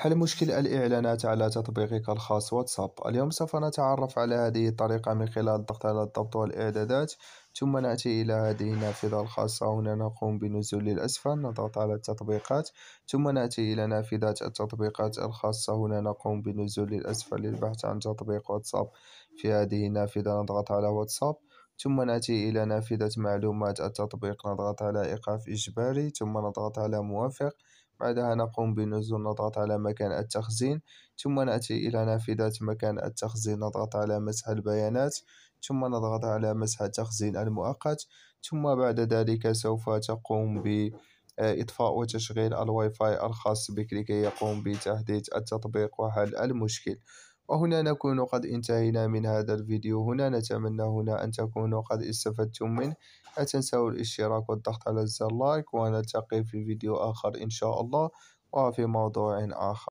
حل مشكل الإعلانات على تطبيقك الخاص واتساب اليوم سوف نتعرف على هذه الطريقة من خلال الضغط على الضبط والإعدادات ثم نأتي إلى هذه النافذة الخاصة هنا نقوم بنزول للأسفل نضغط على التطبيقات ثم نأتي إلى نافذة التطبيقات الخاصة هنا نقوم بنزول للأسفل للبحث عن تطبيق واتساب في هذه النافذة نضغط على واتساب ثم نأتي إلى نافذة معلومات التطبيق نضغط على إيقاف إجباري ثم نضغط على موافق بعدها نقوم بنزول نضغط على مكان التخزين ثم نأتي إلى نافذة مكان التخزين نضغط على مسح البيانات ثم نضغط على مسح التخزين المؤقت ثم بعد ذلك سوف تقوم ب إطفاء وتشغيل الواي فاي الخاص بك لكي يقوم بتحديث التطبيق وحل المشكل وهنا نكون قد انتهينا من هذا الفيديو هنا نتمنى هنا أن تكونوا قد استفدتم منه لا تنسوا الاشتراك والضغط على زر لايك ونلتقي في فيديو آخر إن شاء الله وفي موضوع آخر